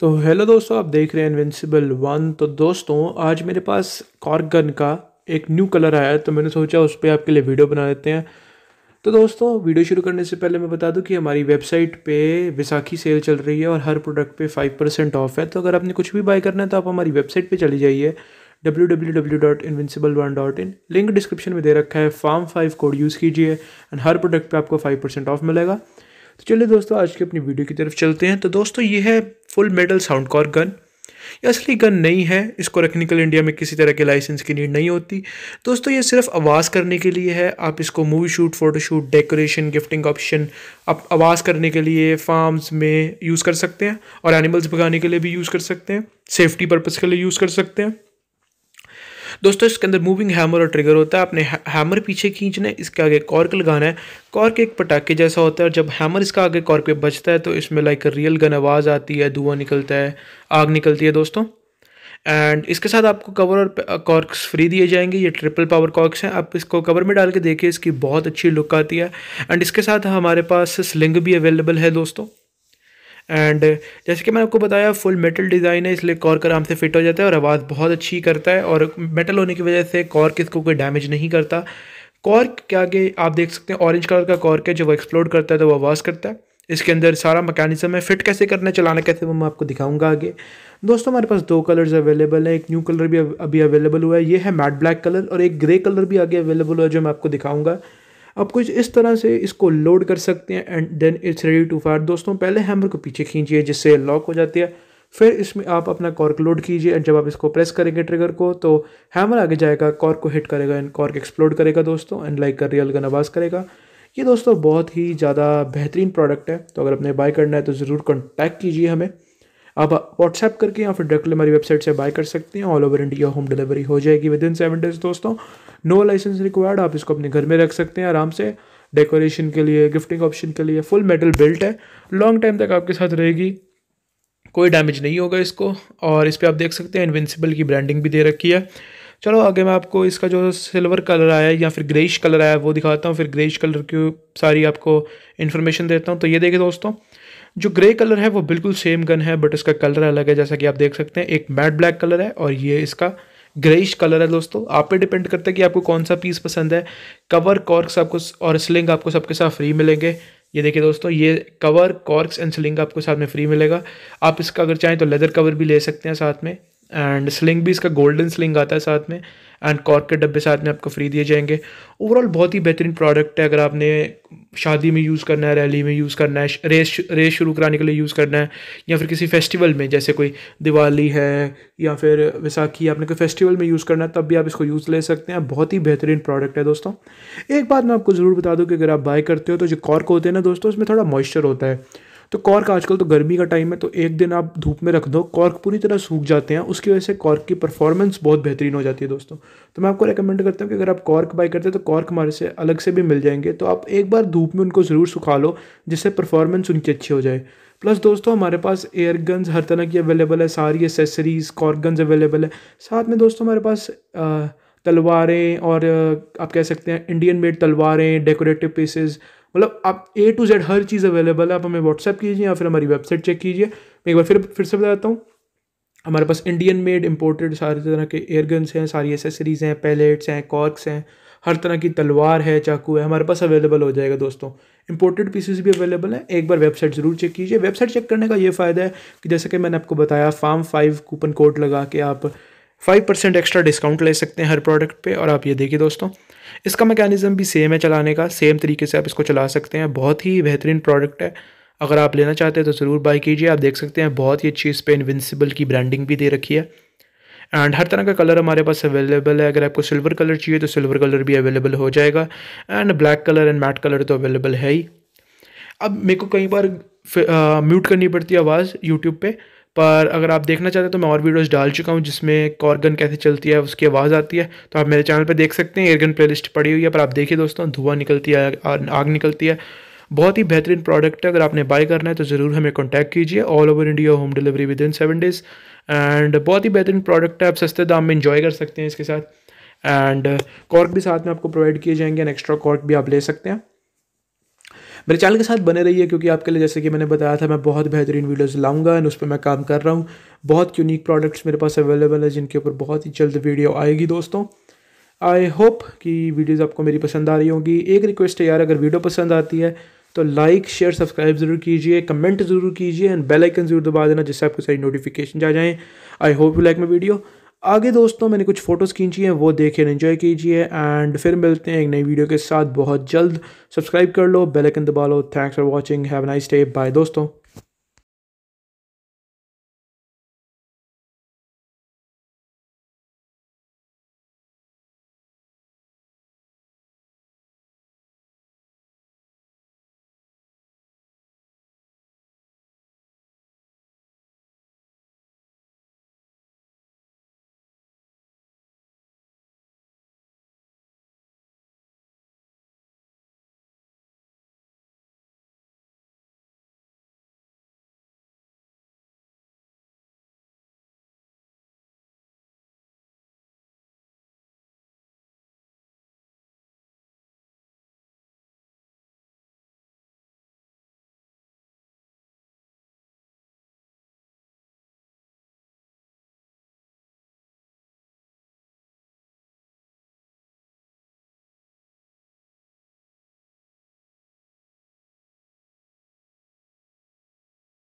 तो हेलो दोस्तों आप देख रहे हैं इनविंसिबल वन तो दोस्तों आज मेरे पास कॉर्गन का एक न्यू कलर आया है तो मैंने सोचा उस पर आपके लिए वीडियो बना देते हैं तो दोस्तों वीडियो शुरू करने से पहले मैं बता दूं कि हमारी वेबसाइट पे विसाखी सेल चल रही है और हर प्रोडक्ट पे फाइव परसेंट ऑफ है तो अगर आपने कुछ भी बाय करना है तो आप हमारी वेबसाइट पर चली जाइए W W W dot one dot in link description में दे रखा है फार्म फाइव कोड यूज़ कीजिए एंड हर प्रोडक्ट पर आपको फाइव परसेंट ऑफ मिलेगा तो चलिए दोस्तों आज की अपनी वीडियो की तरफ चलते हैं तो दोस्तों ये है full metal sound cork gun ये असली गन नहीं है इसको रखने के लिए इंडिया में किसी तरह के लाइसेंस की नीड नहीं होती दोस्तों ये सिर्फ आवाज़ करने के लिए है आप इसको movie shoot photoshoot decoration gifting option आप आवाज़ करने के लिए फार्म्स में यूज़ कर सकते हैं और एनिमल्स भगाने के लिए भी यूज़ कर सकते हैं सेफ्टी पर्पज़ के लिए यूज़ कर सकते हैं दोस्तों इसके अंदर मूविंग हैमर और ट्रिगर होता है आपने हैमर पीछे खींचना है इसके आगे कॉर्क लगाना है कॉर्क एक पटाखे जैसा होता है और जब हैमर इसका आगे कॉर्क पे बचता है तो इसमें लाइक रियल गन आवाज़ आती है धुआं निकलता है आग निकलती है दोस्तों एंड इसके साथ आपको कवर और कॉर्क्स फ्री दिए जाएंगे ये ट्रिपल पावर कॉर्क्स हैं आप इसको कवर में डाल के देखिए इसकी बहुत अच्छी लुक आती है एंड इसके साथ हमारे पास स्लिंग भी अवेलेबल है दोस्तों एंड जैसे कि मैंने आपको बताया फुल मेटल डिज़ाइन है इसलिए कॉर्क आराम से फिट हो जाता है और आवाज़ बहुत अच्छी करता है और मेटल होने की वजह से कॉर्क इसको कोई डैमेज नहीं करता कॉर्क के आगे आप देख सकते हैं ऑरेंज कलर का कॉर्क है जब वो एक्सप्लोड करता है तो वो आवाज़ करता है इसके अंदर सारा मकैनिज़म है फिट कैसे करना है चलाना कैसे वो मैं आपको दिखाऊंगा आगे दोस्तों हमारे पास दो कलर्स अवेलेबल हैं एक न्यू कलर भी अभी अवेलेबल हुआ है ये है मैट ब्लैक कलर और एक ग्रे कलर भी आगे अवेलेबल हुआ है जो मैं आपको दिखाऊंगा आप कुछ इस तरह से इसको लोड कर सकते हैं and then it's ready to fire दोस्तों पहले हैमर को पीछे खींचिए जिससे लॉक हो जाती है फिर इसमें आप अपना कॉर्क लोड कीजिए एंड जब आप इसको प्रेस करेंगे ट्रिगर को तो हैमर आगे जाएगा कॉर्क को हिट करेगा एंड कॉर्क एक्सप्लोड करेगा दोस्तों एंड लाइक कर रियल गन आवाज़ करेगा ये दोस्तों बहुत ही ज़्यादा बेहतरीन प्रोडक्ट है तो अगर आपने बाय करना है तो ज़रूर कॉन्टैक्ट कीजिए हमें आप व्हाट्सएप करके या फिर डायरेक्टली हमारी वेबसाइट से बाय कर सकते हैं all over India home delivery हो जाएगी विद इन सेवन डेज दोस्तों नो लाइसेंस रिक्वायर्ड आप इसको अपने घर में रख सकते हैं आराम से डेकोरेशन के लिए गिफ्टिंग ऑप्शन के लिए फुल मेटल बेल्ट है लॉन्ग टाइम तक आपके साथ रहेगी कोई डैमेज नहीं होगा इसको और इस पर आप देख सकते हैं इनविंसिबल की ब्रांडिंग भी दे रखी है चलो आगे मैं आपको इसका जो सिल्वर कलर आया है या फिर ग्रेइश कलर आया वो दिखाता हूँ फिर ग्रेइश कलर की सारी आपको इन्फॉर्मेशन देता हूँ तो ये देखिए दोस्तों जो ग्रे कलर है वो बिल्कुल सेम गन है बट इसका कलर अलग है जैसा कि आप देख सकते हैं एक मैट ब्लैक कलर है और ये इसका ग्रेइश कलर है दोस्तों आप पे डिपेंड करता है कि आपको कौन सा पीस पसंद है कवर कॉर्क्स आपको और स्लिंग आपको सबके साथ फ्री मिलेंगे ये देखिए दोस्तों ये कवर कॉर्क्स एंड स्लिंग आपको साथ में फ्री मिलेगा आप इसका अगर चाहें तो लेदर कवर भी ले सकते हैं साथ में एंड स्लिंग भी इसका गोल्डन स्लिंग आता है साथ में एंड कॉर्क के डब्बे साथ में आपको फ्री दिए जाएंगे ओवरऑल बहुत ही बेहतरीन प्रोडक्ट है अगर आपने शादी में यूज़ करना है रैली में यूज़ करना है रेस रेस शुरू कराने के लिए यूज़ करना है या फिर किसी फेस्टिवल में जैसे कोई दिवाली है या फिर विसाखी आपने कोई फेस्टिवल में यूज़ करना है तब भी आप इसको यूज़ ले सकते हैं बहुत ही बेहतरीन प्रोडक्ट है दोस्तों एक बात मैं आपको ज़रूर बता दूँ कि अगर आप बाय करते हो तो जो कॉर्क होते हैं ना दोस्तों उसमें थोड़ा मॉइस्चर होता है तो कॉर्क आजकल तो गर्मी का टाइम है तो एक दिन आप धूप में रख दो कॉर्क पूरी तरह सूख जाते हैं उसकी वजह से कॉर्क की परफॉर्मेंस बहुत बेहतरीन हो जाती है दोस्तों तो मैं आपको रिकमेंड करता हूँ कि अगर आप कॉर्क बाई करते हैं तो कॉर्क हमारे से अलग से भी मिल जाएंगे तो आप एक बार धूप में उनको ज़रूर सुखा लो जिससे परफॉर्मेंस उनकी अच्छी हो जाए प्लस दोस्तों हमारे पास एयर गन्स हर तरह की अवेलेबल है सारी एसेसरीज़ कॉर्क गन्स अवेलेबल है साथ में दोस्तों हमारे पास तलवारें और आप कह सकते हैं इंडियन मेड तलवारें डेकोरेटिव पीसेज़ मतलब आप ए टू जेड हर चीज़ अवेलेबल है आप हमें व्हाट्सअप कीजिए या फिर हमारी वेबसाइट चेक कीजिए मैं एक बार फिर फिर से बताता हूँ हमारे पास इंडियन मेड इंपोर्टेड सारी तरह के एयरगन्स हैं सारी एसेसरीज़ हैं पैलेट्स हैं कॉर्क्स हैं हर तरह की तलवार है चाकू है हमारे पास अवेलेबल हो जाएगा दोस्तों इंपोर्टेड पीसेस भी अवेलेबल हैं एक बार वेबसाइट ज़रूर चेक कीजिए वेबसाइट चेक करने का ये फ़ायदा है कि जैसे कि मैंने आपको बताया फार्म फाइव कूपन कोड लगा के आप फाइव परसेंट एक्स्ट्रा डिस्काउंट ले सकते हैं हर प्रोडक्ट पे और आप ये देखिए दोस्तों इसका मैकेनिज़्म भी सेम है चलाने का सेम तरीके से आप इसको चला सकते हैं बहुत ही बेहतरीन प्रोडक्ट है अगर आप लेना चाहते हैं तो ज़रूर बाई कीजिए आप देख सकते हैं बहुत ही अच्छी इस पर इन्विंसिबल की ब्रांडिंग भी दे रखी है एंड हर तरह का कलर हमारे पास अवेलेबल है अगर आपको सिल्वर कलर चाहिए तो सिल्वर कलर भी अवेलेबल हो जाएगा and black colour and matte colour तो अवेलेबल है ही अब मेरे को कई बार म्यूट करनी पड़ती है आवाज़ यूट्यूब पर पर अगर आप देखना चाहते हैं तो मैं और वीडियोस डाल चुका हूँ जिसमें कॉर्गन कैसे चलती है उसकी आवाज़ आती है तो आप मेरे चैनल पर देख सकते हैं एयरगन प्लेलिस्ट पड़ी हुई है पर आप देखिए दोस्तों धुआं निकलती है आग निकलती है बहुत ही बेहतरीन प्रोडक्ट है अगर आपने बाय करना है तो ज़रूर हमें कॉन्टैक्ट कीजिए all over India home delivery within seven days and बहुत ही बेहतरीन प्रोडक्ट है आप सस्ते दाम में इंजॉय कर सकते हैं इसके साथ एंड कॉर्क भी साथ में आपको प्रोवाइड किए जाएंगे एंड एक्स्ट्रा कॉर्क भी आप ले सकते हैं मेरे चैनल के साथ बने रहिए क्योंकि आपके लिए जैसे कि मैंने बताया था मैं बहुत बेहतरीन वीडियोज़ लाऊंगा एंड उस पर मैं काम कर रहा हूँ बहुत यूनिक प्रोडक्ट्स मेरे पास अवेलेबल है जिनके ऊपर बहुत ही जल्द वीडियो आएगी दोस्तों आई होप कि वीडियोज़ आपको मेरी पसंद आ रही होंगी एक रिक्वेस्ट है यार अगर वीडियो पसंद आती है तो लाइक शेयर सब्सक्राइब ज़रूर कीजिए कमेंट ज़रूर कीजिए एंड बेल आइकन ज़रूर दबा देना जिससे आपको सारी नोटिफिकेशन जा जाएँ I hope you like my video आगे दोस्तों मैंने कुछ फ़ोटोज़ खींची हैं वो देखें इन्जॉय कीजिए एंड फिर मिलते हैं एक नई वीडियो के साथ बहुत जल्द सब्सक्राइब कर लो बेलकन दबा लो thanks for watching have nice day bye दोस्तों